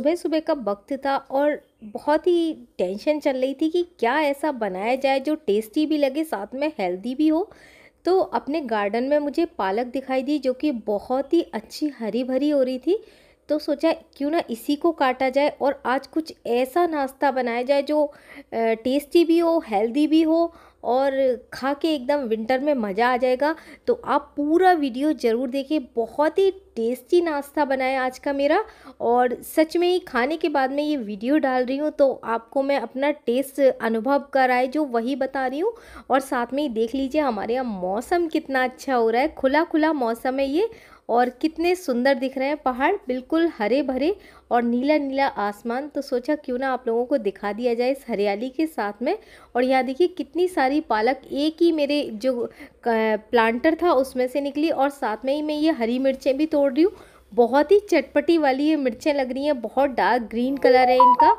सुबह सुबह का वक्त था और बहुत ही टेंशन चल रही थी कि क्या ऐसा बनाया जाए जो टेस्टी भी लगे साथ में हेल्दी भी हो तो अपने गार्डन में मुझे पालक दिखाई दी जो कि बहुत ही अच्छी हरी भरी हो रही थी तो सोचा क्यों ना इसी को काटा जाए और आज कुछ ऐसा नाश्ता बनाया जाए जो टेस्टी भी हो हेल्दी भी हो और खा के एकदम विंटर में मज़ा आ जाएगा तो आप पूरा वीडियो ज़रूर देखिए बहुत ही टेस्टी नाश्ता बनाए आज का मेरा और सच में ही खाने के बाद में ये वीडियो डाल रही हूँ तो आपको मैं अपना टेस्ट अनुभव कराए जो वही बता रही हूँ और साथ में ही देख लीजिए हमारे यहाँ मौसम कितना अच्छा हो रहा है खुला खुला मौसम है ये और कितने सुंदर दिख रहे हैं पहाड़ बिल्कुल हरे भरे और नीला नीला आसमान तो सोचा क्यों ना आप लोगों को दिखा दिया जाए इस हरियाली के साथ में और यहाँ देखिए कितनी सारी पालक एक ही मेरे जो प्लांटर था उसमें से निकली और साथ में ही मैं ये हरी मिर्चें भी तोड़ रही हूँ बहुत ही चटपटी वाली ये मिर्चें लग रही हैं बहुत डार्क ग्रीन कलर है इनका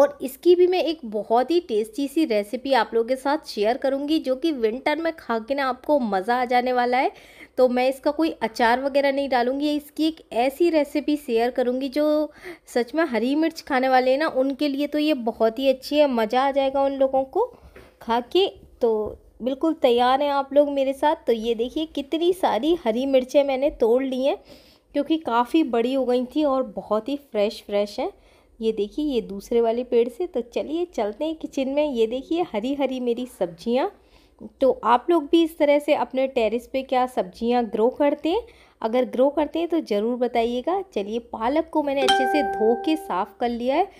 और इसकी भी मैं एक बहुत ही टेस्टी सी रेसिपी आप लोगों के साथ शेयर करूंगी जो कि विंटर में खा के ना आपको मज़ा आ जाने वाला है तो मैं इसका कोई अचार वगैरह नहीं डालूँगी इसकी एक ऐसी रेसिपी शेयर करूँगी जो सच में हरी मिर्च खाने वाले हैं ना उनके लिए तो ये बहुत ही अच्छी है मज़ा आ जाएगा उन लोगों को खा के तो बिल्कुल तैयार हैं आप लोग मेरे साथ तो ये देखिए कितनी सारी हरी मिर्चें मैंने तोड़ ली हैं क्योंकि काफ़ी बड़ी हो गई थी और बहुत ही फ्रेश फ्रेश हैं ये देखिए ये दूसरे वाले पेड़ से तो चलिए चलते हैं किचन में ये देखिए हरी हरी मेरी सब्जियाँ तो आप लोग भी इस तरह से अपने टेरेस पे क्या सब्जियां ग्रो करते हैं अगर ग्रो करते हैं तो ज़रूर बताइएगा चलिए पालक को मैंने अच्छे से धो के साफ़ कर लिया है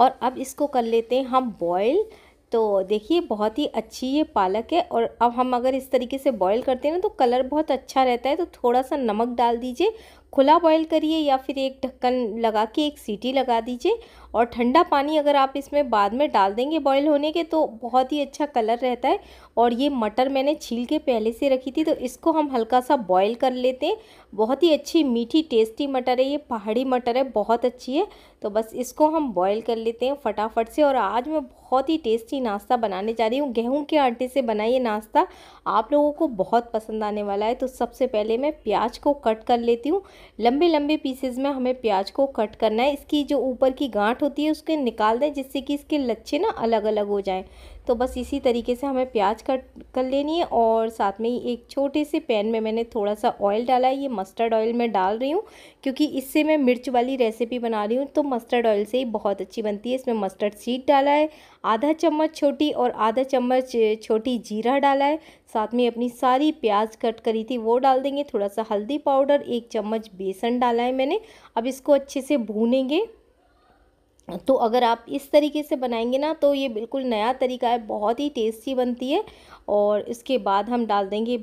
और अब इसको कर लेते हैं हम बॉयल तो देखिए बहुत ही अच्छी ये पालक है और अब हम अगर इस तरीके से बॉईल करते हैं ना तो कलर बहुत अच्छा रहता है तो थोड़ा सा नमक डाल दीजिए खुला बॉयल करिए या फिर एक ढक्कन लगा के एक सीटी लगा दीजिए और ठंडा पानी अगर आप इसमें बाद में डाल देंगे बॉयल होने के तो बहुत ही अच्छा कलर रहता है और ये मटर मैंने छील के पहले से रखी थी तो इसको हम हल्का सा बॉयल कर लेते हैं बहुत ही अच्छी मीठी टेस्टी मटर है ये पहाड़ी मटर है बहुत अच्छी है तो बस इसको हम बॉयल कर लेते हैं फटाफट से और आज मैं बहुत ही टेस्टी नाश्ता बनाने जा रही हूँ गेहूँ के आटे से बना ये नाश्ता आप लोगों को बहुत पसंद आने वाला है तो सबसे पहले मैं प्याज को कट कर लेती हूँ लंबे लंबे पीसेज में हमें प्याज को कट करना है इसकी जो ऊपर की गांठ होती है उसके निकाल दें जिससे कि इसके लच्छे ना अलग अलग हो जाएं तो बस इसी तरीके से हमें प्याज कट कर लेनी है और साथ में ही एक छोटे से पैन में मैंने थोड़ा सा ऑयल डाला है ये मस्टर्ड ऑयल मैं डाल रही हूँ क्योंकि इससे मैं मिर्च वाली रेसिपी बना रही हूँ तो मस्टर्ड ऑयल से ही बहुत अच्छी बनती है इसमें मस्टर्ड सीड डाला है आधा चम्मच छोटी और आधा चम्मच छोटी जीरा डाला है साथ में अपनी सारी प्याज कट करी थी वो डाल देंगे थोड़ा सा हल्दी पाउडर एक चम्मच बेसन डाला है मैंने अब इसको अच्छे से भूनेंगे तो अगर आप इस तरीके से बनाएंगे ना तो ये बिल्कुल नया तरीका है बहुत ही टेस्टी बनती है और इसके बाद हम डाल देंगे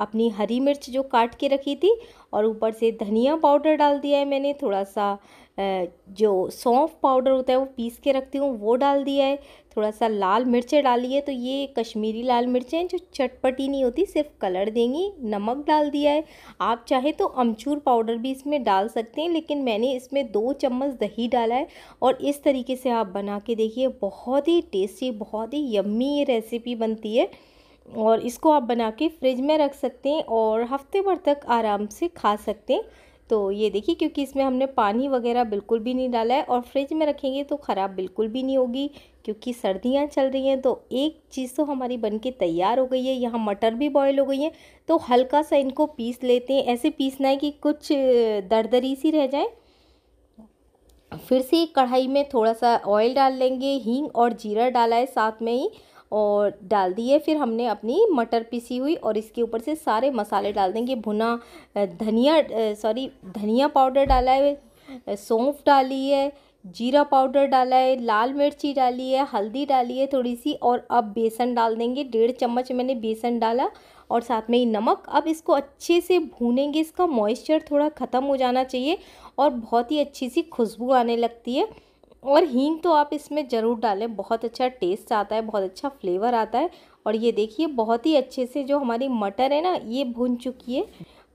अपनी हरी मिर्च जो काट के रखी थी और ऊपर से धनिया पाउडर डाल दिया है मैंने थोड़ा सा जो सौंफ पाउडर होता है वो पीस के रखती हूँ वो डाल दिया है थोड़ा सा लाल मिर्चें डाली है तो ये कश्मीरी लाल मिर्चें हैं जो चटपटी नहीं होती सिर्फ कलर देंगी नमक डाल दिया है आप चाहे तो अमचूर पाउडर भी इसमें डाल सकते हैं लेकिन मैंने इसमें दो चम्मच दही डाला है और इस तरीके से आप बना के देखिए बहुत ही टेस्टी बहुत ही यम्मी ये रेसिपी बनती है और इसको आप बना के फ्रिज में रख सकते हैं और हफ्ते भर तक आराम से खा सकते हैं तो ये देखिए क्योंकि इसमें हमने पानी वगैरह बिल्कुल भी नहीं डाला है और फ्रिज में रखेंगे तो ख़राब बिल्कुल भी नहीं होगी क्योंकि सर्दियाँ चल रही हैं तो एक चीज़ तो हमारी बन के तैयार हो गई है यहाँ मटर भी बॉयल हो गई है तो हल्का सा इनको पीस लेते हैं ऐसे पीसना है कि कुछ दरदरी सी रह जाए फिर से कढ़ाई में थोड़ा सा ऑयल डाल लेंगे हींग और जीरा डाला है साथ में ही और डाल दिए फिर हमने अपनी मटर पिसी हुई और इसके ऊपर से सारे मसाले डाल देंगे भुना धनिया सॉरी धनिया पाउडर डाला है सौंफ डाली है जीरा पाउडर डाला है लाल मिर्ची डाली है हल्दी डाली है थोड़ी सी और अब बेसन डाल देंगे डेढ़ चम्मच मैंने बेसन डाला और साथ में ही नमक अब इसको अच्छे से भूनेंगे इसका मॉइस्चर थोड़ा ख़त्म हो जाना चाहिए और बहुत ही अच्छी सी खुशबू आने लगती है और हींग तो आप इसमें ज़रूर डालें बहुत अच्छा टेस्ट आता है बहुत अच्छा फ्लेवर आता है और ये देखिए बहुत ही अच्छे से जो हमारी मटर है ना ये भुन चुकी है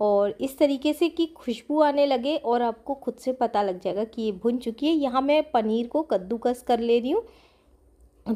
और इस तरीके से कि खुशबू आने लगे और आपको खुद से पता लग जाएगा कि ये भुन चुकी है यहाँ मैं पनीर को कद्दूकस कर ले रही हूँ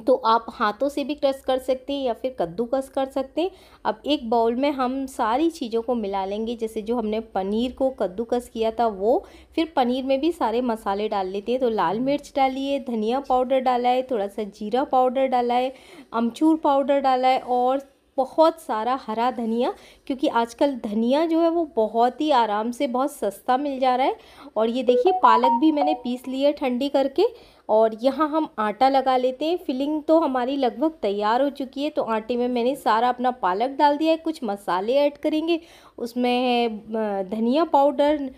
तो आप हाथों से भी क्रश कर सकते हैं या फिर कद्दूकस कर सकते हैं अब एक बाउल में हम सारी चीज़ों को मिला लेंगे जैसे जो हमने पनीर को कद्दूकस किया था वो फिर पनीर में भी सारे मसाले डाल लेते हैं तो लाल मिर्च डालिए धनिया पाउडर डाला है थोड़ा सा जीरा पाउडर डाला है अमचूर पाउडर डाला है और बहुत सारा हरा धनिया क्योंकि आजकल धनिया जो है वो बहुत ही आराम से बहुत सस्ता मिल जा रहा है और ये देखिए पालक भी मैंने पीस लिया है ठंडी करके और यहाँ हम आटा लगा लेते हैं फिलिंग तो हमारी लगभग तैयार हो चुकी है तो आटे में मैंने सारा अपना पालक डाल दिया है कुछ मसाले ऐड करेंगे उसमें है धनिया पाउडर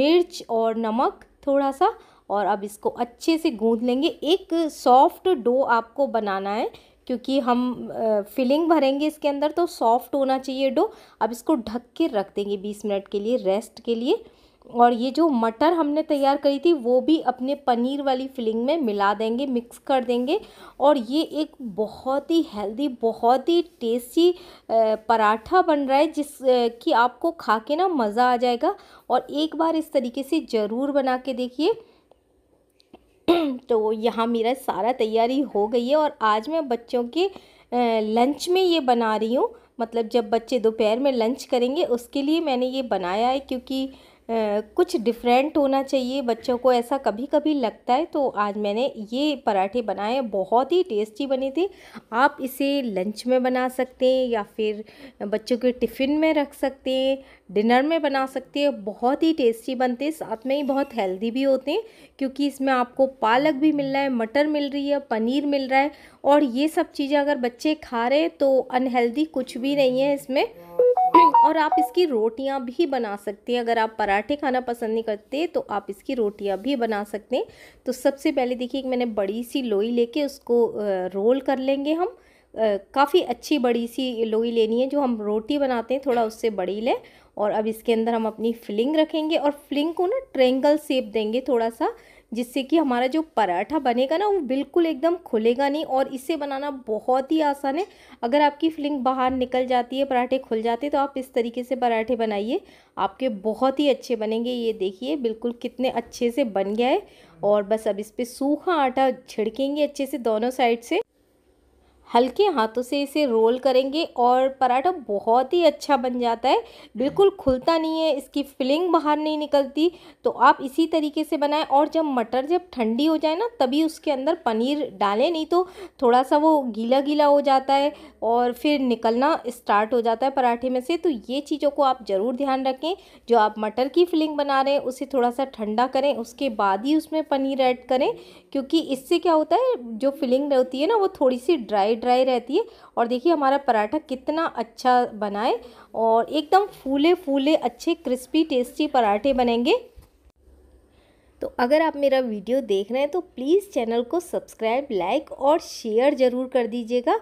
मिर्च और नमक थोड़ा सा और अब इसको अच्छे से गूँध लेंगे एक सॉफ्ट डो आपको बनाना है क्योंकि हम फिलिंग भरेंगे इसके अंदर तो सॉफ्ट होना चाहिए डो अब इसको ढक के रख देंगे बीस मिनट के लिए रेस्ट के लिए और ये जो मटर हमने तैयार करी थी वो भी अपने पनीर वाली फिलिंग में मिला देंगे मिक्स कर देंगे और ये एक बहुत ही हेल्दी बहुत ही टेस्टी पराठा बन रहा है जिस कि आपको खा के ना मज़ा आ जाएगा और एक बार इस तरीके से ज़रूर बना के देखिए तो यहाँ मेरा सारा तैयारी हो गई है और आज मैं बच्चों के लंच में ये बना रही हूँ मतलब जब बच्चे दोपहर में लंच करेंगे उसके लिए मैंने ये बनाया है क्योंकि कुछ डिफरेंट होना चाहिए बच्चों को ऐसा कभी कभी लगता है तो आज मैंने ये पराठे बनाए बहुत ही टेस्टी बने थे आप इसे लंच में बना सकते हैं या फिर बच्चों के टिफ़िन में रख सकते हैं डिनर में बना सकते हैं बहुत ही टेस्टी बनते हैं साथ में ही बहुत हेल्दी भी होते हैं क्योंकि इसमें आपको पालक भी मिल रहा है मटर मिल रही है पनीर मिल रहा है और ये सब चीज़ें अगर बच्चे खा रहे हैं तो अनहेल्दी कुछ भी नहीं है इसमें और आप इसकी रोटियां भी बना सकते हैं अगर आप पराठे खाना पसंद नहीं करते तो आप इसकी रोटियां भी बना सकते हैं तो सबसे पहले देखिए मैंने बड़ी सी लोई लेके उसको रोल कर लेंगे हम काफ़ी अच्छी बड़ी सी लोई लेनी है जो हम रोटी बनाते हैं थोड़ा उससे बड़ी लें और अब इसके अंदर हम अपनी फिलिंग रखेंगे और फिलिंग को ना ट्रेंगल सेप देंगे थोड़ा सा जिससे कि हमारा जो पराठा बनेगा ना वो बिल्कुल एकदम खुलेगा नहीं और इसे बनाना बहुत ही आसान है अगर आपकी फिलिंग बाहर निकल जाती है पराठे खुल जाते तो आप इस तरीके से पराठे बनाइए आपके बहुत ही अच्छे बनेंगे ये देखिए बिल्कुल कितने अच्छे से बन गया है और बस अब इस पर सूखा आटा छिड़केंगे अच्छे से दोनों साइड से हल्के हाथों से इसे रोल करेंगे और पराठा बहुत ही अच्छा बन जाता है बिल्कुल खुलता नहीं है इसकी फिलिंग बाहर नहीं निकलती तो आप इसी तरीके से बनाएं और जब मटर जब ठंडी हो जाए ना तभी उसके अंदर पनीर डालें नहीं तो थोड़ा सा वो गीला गीला हो जाता है और फिर निकलना स्टार्ट हो जाता है पराठे में से तो ये चीज़ों को आप ज़रूर ध्यान रखें जो आप मटर की फिलिंग बना रहे हैं उसे थोड़ा सा ठंडा करें उसके बाद ही उसमें पनीर ऐड करें क्योंकि इससे क्या होता है जो फिलिंग होती है ना वो थोड़ी सी ड्राई ड्राई रहती है और देखिए हमारा पराठा कितना अच्छा बना है और एकदम फूले फूले अच्छे क्रिस्पी टेस्टी पराठे बनेंगे तो अगर आप मेरा वीडियो देख रहे हैं तो प्लीज़ चैनल को सब्सक्राइब लाइक और शेयर ज़रूर कर दीजिएगा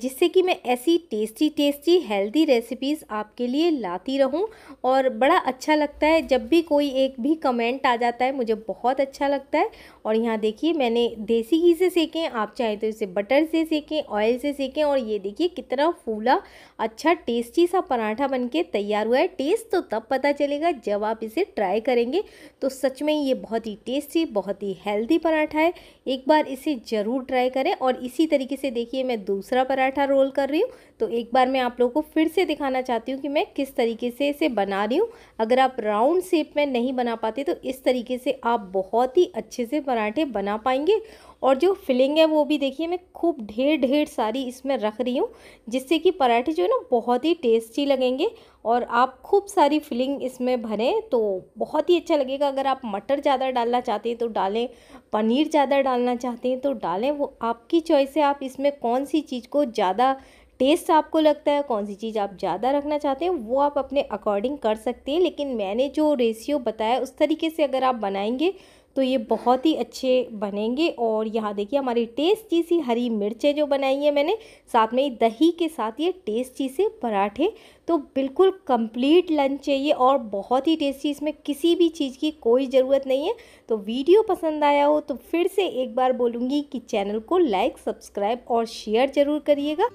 जिससे कि मैं ऐसी टेस्टी टेस्टी हेल्दी रेसिपीज़ आपके लिए लाती रहूं और बड़ा अच्छा लगता है जब भी कोई एक भी कमेंट आ जाता है मुझे बहुत अच्छा लगता है और यहाँ देखिए मैंने देसी घी से सेकें आप चाहें तो इसे बटर से सेकें ऑयल से सेकें और ये देखिए कितना फूला अच्छा टेस्टी सा पराठा बन तैयार हुआ है टेस्ट तो तब पता चलेगा जब आप इसे ट्राई करेंगे तो सच में ये बहुत ही टेस्टी बहुत ही हेल्दी पराठा है एक बार इसे ज़रूर ट्राई करें और इसी तरीके से देखिए मैं दूसरा पराठा रोल कर रही हूँ तो एक बार मैं आप लोगों को फिर से दिखाना चाहती हूँ कि मैं किस तरीके से इसे बना रही हूँ अगर आप राउंड शेप में नहीं बना पाते तो इस तरीके से आप बहुत ही अच्छे से पराठे बना पाएंगे और जो फिलिंग है वो भी देखिए मैं खूब ढेर ढेर सारी इसमें रख रही हूँ जिससे कि पराठे जो है ना बहुत ही टेस्टी लगेंगे और आप खूब सारी फिलिंग इसमें भरें तो बहुत ही अच्छा लगेगा अगर आप मटर ज़्यादा डालना चाहते हैं तो डालें पनीर ज़्यादा डालना चाहते हैं तो डालें वो आपकी चॉइस है आप इसमें कौन सी चीज़ को ज़्यादा टेस्ट आपको लगता है कौन सी चीज़ आप ज़्यादा रखना चाहते हैं वो आप अपने अकॉर्डिंग कर सकते हैं लेकिन मैंने जो रेशियो बताया उस तरीके से अगर आप बनाएंगे तो ये बहुत ही अच्छे बनेंगे और यहाँ देखिए हमारी टेस्टी सी हरी मिर्चें जो बनाई है मैंने साथ में ही दही के साथ ये टेस्टी से पराठे तो बिल्कुल कंप्लीट लंच चाहिए और बहुत ही टेस्टी इसमें किसी भी चीज़ की कोई ज़रूरत नहीं है तो वीडियो पसंद आया हो तो फिर से एक बार बोलूँगी कि चैनल को लाइक सब्सक्राइब और शेयर ज़रूर करिएगा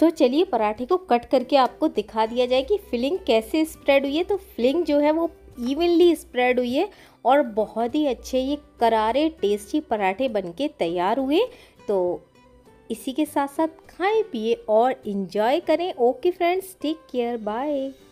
तो चलिए पराठे को कट करके आपको दिखा दिया जाए कि फिलिंग कैसे स्प्रेड हुई है तो फिलिंग जो है वो इवनली स्प्रेड हुई है और बहुत ही अच्छे ये करारे टेस्टी पराठे बनके तैयार हुए तो इसी के साथ साथ खाएं पिए और इन्जॉय करें okay friends take care bye